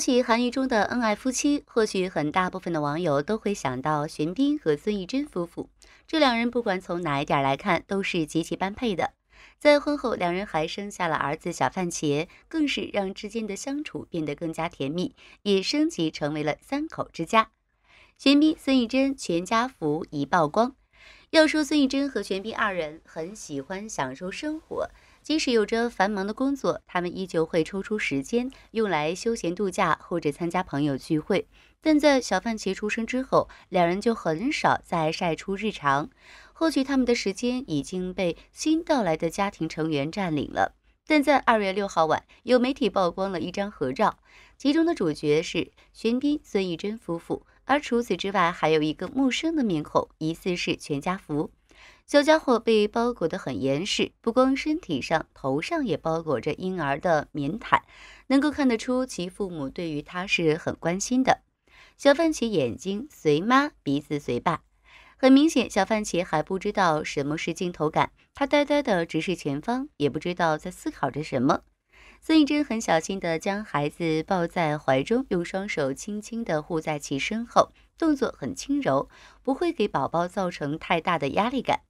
说起韩剧中的恩爱夫妻，或许很大部分的网友都会想到玄彬和孙艺珍夫妇。这两人不管从哪一点来看，都是极其般配的。在婚后，两人还生下了儿子小番茄，更是让之间的相处变得更加甜蜜，也升级成为了三口之家。玄彬孙艺珍全家福一曝光。要说孙艺珍和玄彬二人很喜欢享受生活，即使有着繁忙的工作，他们依旧会抽出时间用来休闲度假或者参加朋友聚会。但在小范奇出生之后，两人就很少再晒出日常，或许他们的时间已经被新到来的家庭成员占领了。但在二月六号晚，有媒体曝光了一张合照，其中的主角是玄彬、孙艺珍夫妇。而除此之外，还有一个陌生的面孔，疑似是全家福。小家伙被包裹得很严实，不光身体上，头上也包裹着婴儿的棉毯，能够看得出其父母对于他是很关心的。小番茄眼睛随妈，鼻子随爸。很明显，小番茄还不知道什么是镜头感，他呆呆的直视前方，也不知道在思考着什么。孙艺珍很小心地将孩子抱在怀中，用双手轻轻地护在其身后，动作很轻柔，不会给宝宝造成太大的压力感。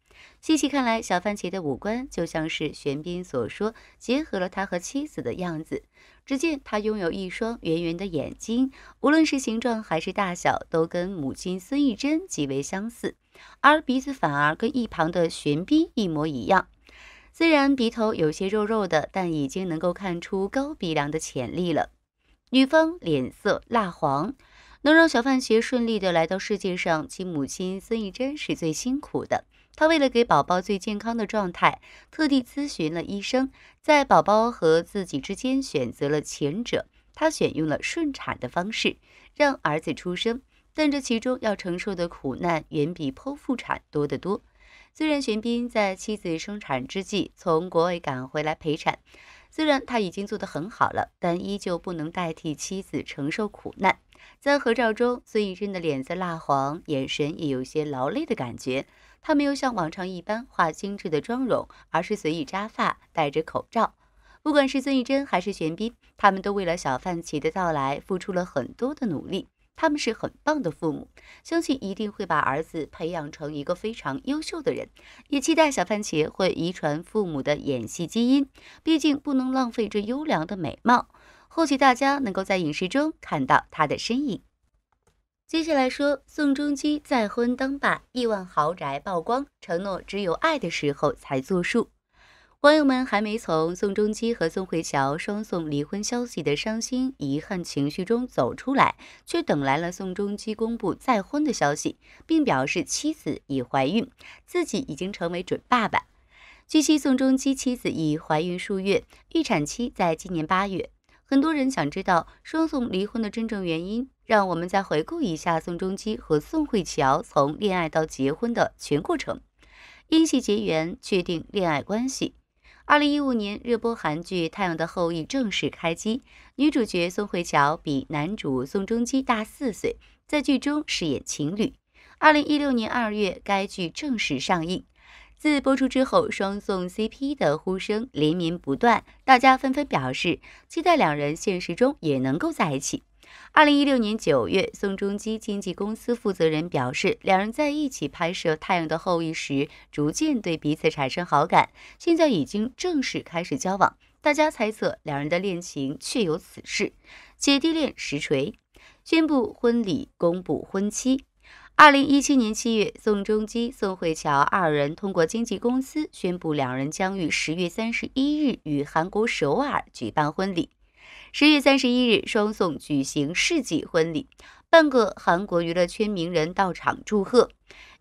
细细看来，小番茄的五官就像是玄彬所说，结合了他和妻子的样子。只见他拥有一双圆圆的眼睛，无论是形状还是大小，都跟母亲孙艺珍极为相似，而鼻子反而跟一旁的玄彬一模一样。虽然鼻头有些肉肉的，但已经能够看出高鼻梁的潜力了。女方脸色蜡黄，能让小范学顺利的来到世界上，其母亲孙艺珍是最辛苦的。她为了给宝宝最健康的状态，特地咨询了医生，在宝宝和自己之间选择了前者。她选用了顺产的方式，让儿子出生，但这其中要承受的苦难远比剖腹产多得多。虽然玄彬在妻子生产之际从国外赶回来陪产，虽然他已经做得很好了，但依旧不能代替妻子承受苦难。在合照中，孙艺珍的脸色蜡黄，眼神也有些劳累的感觉。她没有像往常一般画精致的妆容，而是随意扎发，戴着口罩。不管是孙艺珍还是玄彬，他们都为了小范琪的到来付出了很多的努力。他们是很棒的父母，相信一定会把儿子培养成一个非常优秀的人。也期待小番茄会遗传父母的演戏基因，毕竟不能浪费这优良的美貌。或许大家能够在影视中看到他的身影。接下来说，宋仲基再婚当爸，亿万豪宅曝光，承诺只有爱的时候才作数。网友们还没从宋仲基和宋慧乔双宋离婚消息的伤心遗憾情绪中走出来，却等来了宋仲基公布再婚的消息，并表示妻子已怀孕，自己已经成为准爸爸。据悉，宋仲基妻子已怀孕数月，预产期在今年八月。很多人想知道双宋离婚的真正原因，让我们再回顾一下宋仲基和宋慧乔从恋爱到结婚的全过程。因戏结缘，确定恋爱关系。二零一五年热播韩剧《太阳的后裔》正式开机，女主角宋慧乔比男主宋仲基大四岁，在剧中饰演情侣。二零一六年二月，该剧正式上映。自播出之后，双宋 CP 的呼声连绵不断，大家纷纷表示期待两人现实中也能够在一起。二零一六年九月，宋仲基经纪公司负责人表示，两人在一起拍摄《太阳的后裔》时，逐渐对彼此产生好感，现在已经正式开始交往。大家猜测两人的恋情确有此事，姐弟恋实锤，宣布婚礼，公布婚期。二零一七年七月，宋仲基、宋慧乔二人通过经纪公司宣布，两人将于十月三十一日与韩国首尔举办婚礼。十月三十一日，双宋举行世纪婚礼，半个韩国娱乐圈名人到场祝贺。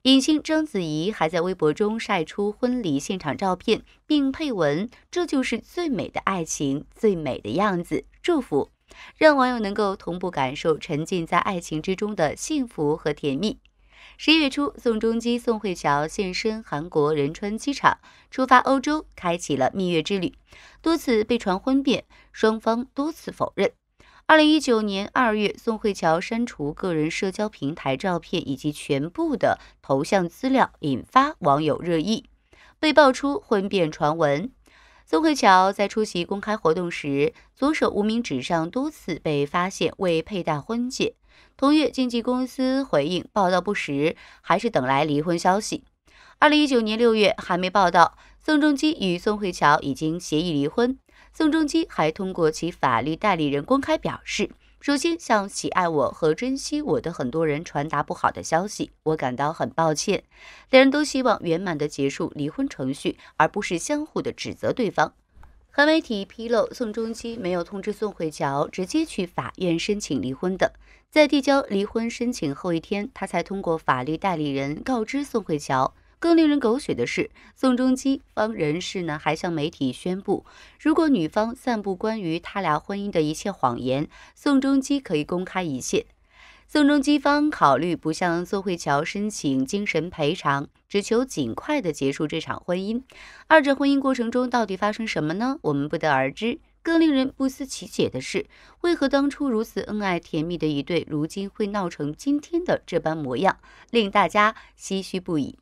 影星章子怡还在微博中晒出婚礼现场照片，并配文：“这就是最美的爱情，最美的样子，祝福，让网友能够同步感受沉浸在爱情之中的幸福和甜蜜。”十一月初，宋仲基、宋慧乔现身韩国仁川机场，出发欧洲，开启了蜜月之旅。多次被传婚变，双方多次否认。二零一九年二月，宋慧乔删除个人社交平台照片以及全部的头像资料，引发网友热议，被爆出婚变传闻。宋慧乔在出席公开活动时，左手无名指上多次被发现未佩戴婚戒。同月，经纪公司回应报道不实，还是等来离婚消息。二零一九年六月，还没报道，宋仲基与宋慧乔已经协议离婚。宋仲基还通过其法律代理人公开表示：“首先向喜爱我和珍惜我的很多人传达不好的消息，我感到很抱歉。两人都希望圆满地结束离婚程序，而不是相互的指责对方。”韩媒体披露，宋仲基没有通知宋慧乔直接去法院申请离婚的，在递交离婚申请后一天，他才通过法律代理人告知宋慧乔。更令人狗血的是，宋仲基方人士呢还向媒体宣布，如果女方散布关于他俩婚姻的一切谎言，宋仲基可以公开一切。宋仲基方考虑不向宋慧乔申请精神赔偿，只求尽快的结束这场婚姻。二者婚姻过程中到底发生什么呢？我们不得而知。更令人不思其解的是，为何当初如此恩爱甜蜜的一对，如今会闹成今天的这般模样，令大家唏嘘不已。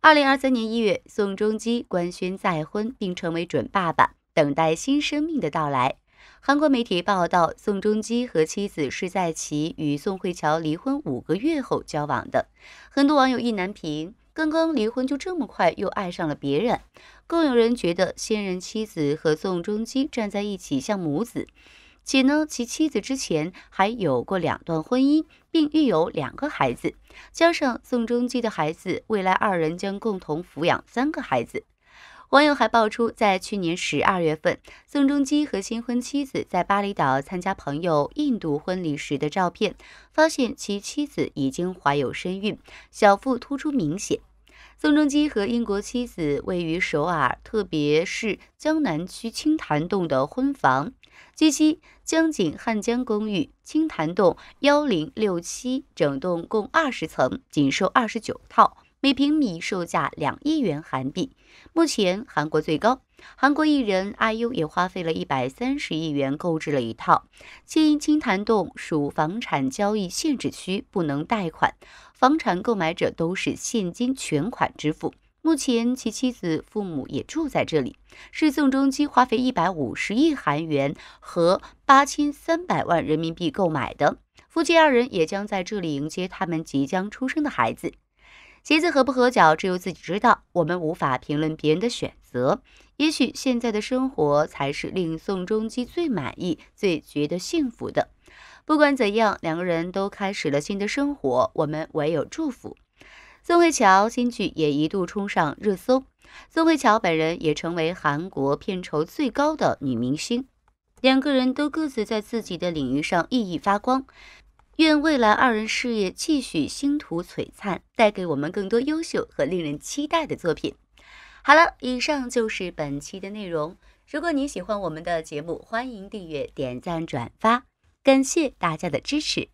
二零二三年一月，宋仲基官宣再婚，并成为准爸爸，等待新生命的到来。韩国媒体报道，宋仲基和妻子是在其与宋慧乔离婚五个月后交往的。很多网友意难平，刚刚离婚就这么快又爱上了别人。更有人觉得现任妻子和宋仲基站在一起像母子。且呢，其妻子之前还有过两段婚姻，并育有两个孩子，加上宋仲基的孩子，未来二人将共同抚养三个孩子。网友还爆出，在去年十二月份，宋仲基和新婚妻子在巴厘岛参加朋友印度婚礼时的照片，发现其妻子已经怀有身孕，小腹突出明显。宋仲基和英国妻子位于首尔，特别是江南区青潭洞的婚房，据悉江景汉江公寓青潭洞幺零六七整栋共二十层，仅售二十九套。每平米售价两亿元韩币，目前韩国最高。韩国艺人 IU 也花费了一百三十亿元购置了一套。因青潭洞属房产交易限制区，不能贷款，房产购买者都是现金全款支付。目前其妻子父母也住在这里，是宋仲基花费一百五十亿韩元和八千三百万人民币购买的。夫妻二人也将在这里迎接他们即将出生的孩子。鞋子合不合脚，只有自己知道。我们无法评论别人的选择。也许现在的生活才是令宋仲基最满意、最觉得幸福的。不管怎样，两个人都开始了新的生活，我们唯有祝福。宋慧乔新剧也一度冲上热搜，宋慧乔本人也成为韩国片酬最高的女明星。两个人都各自在自己的领域上熠熠发光。愿未来二人事业继续星途璀璨，带给我们更多优秀和令人期待的作品。好了，以上就是本期的内容。如果你喜欢我们的节目，欢迎订阅、点赞、转发，感谢大家的支持。